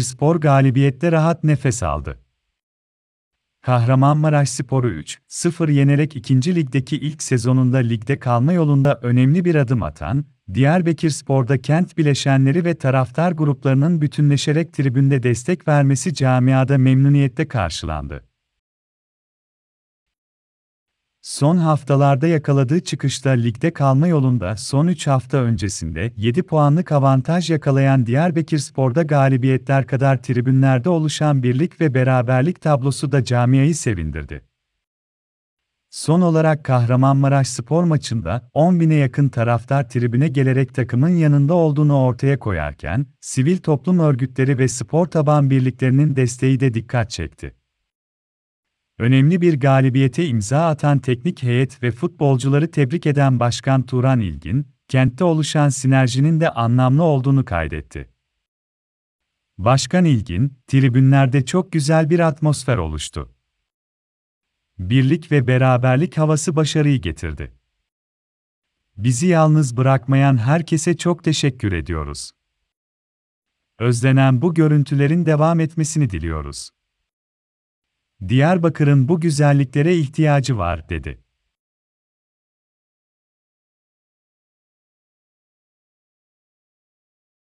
Spor galibiyette rahat nefes aldı. Kahramanmaraş Sporu 3-0 yenerek 2. ligdeki ilk sezonunda ligde kalma yolunda önemli bir adım atan, Sporda kent bileşenleri ve taraftar gruplarının bütünleşerek tribünde destek vermesi camiada memnuniyette karşılandı. Son haftalarda yakaladığı çıkışta ligde kalma yolunda son 3 hafta öncesinde 7 puanlık avantaj yakalayan sporda galibiyetler kadar tribünlerde oluşan birlik ve beraberlik tablosu da camiayı sevindirdi. Son olarak Kahramanmaraş spor maçında 10 bine yakın taraftar tribüne gelerek takımın yanında olduğunu ortaya koyarken, sivil toplum örgütleri ve spor taban birliklerinin desteği de dikkat çekti. Önemli bir galibiyete imza atan teknik heyet ve futbolcuları tebrik eden Başkan Turan İlgin, kentte oluşan sinerjinin de anlamlı olduğunu kaydetti. Başkan İlgin, tribünlerde çok güzel bir atmosfer oluştu. Birlik ve beraberlik havası başarıyı getirdi. Bizi yalnız bırakmayan herkese çok teşekkür ediyoruz. Özlenen bu görüntülerin devam etmesini diliyoruz. Diyarbakır'ın bu güzelliklere ihtiyacı var, dedi.